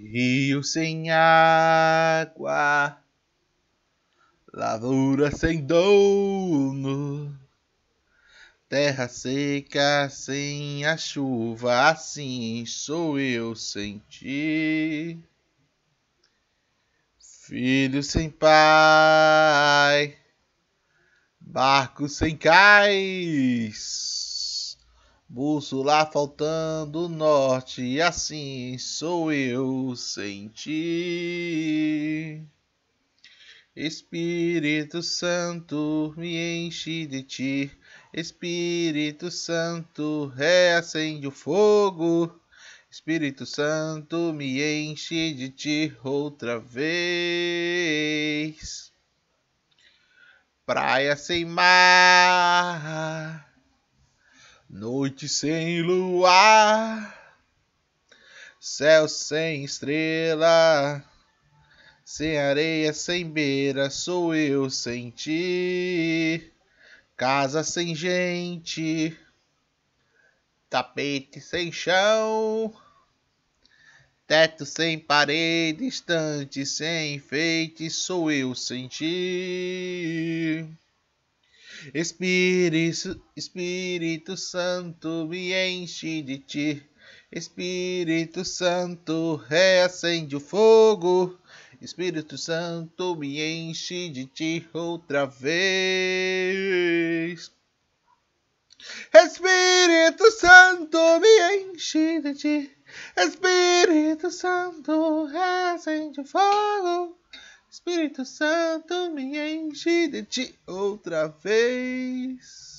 rio sem água, lavoura sem dono, terra seca sem a chuva, assim sou eu sem ti. Filho sem pai, barco sem cais. Busco lá faltando norte, e assim sou eu senti. Espírito Santo, me enche de ti. Espírito Santo, reacende o fogo. Espírito Santo, me enche de ti outra vez. Praia sem mar noite sem luar, céu sem estrela, sem areia, sem beira, sou eu sem ti, casa sem gente, tapete sem chão. Teto sem parede, estante sem enfeite, sou eu sem ti. Espírito, Espírito Santo, me enche de ti. Espírito Santo, reacende o fogo. Espírito Santo, me enche de ti outra vez. Espírito Santo, me enche de ti. Espírito Santo, reacende o fogo. Espírito Santo me enche de ti outra vez.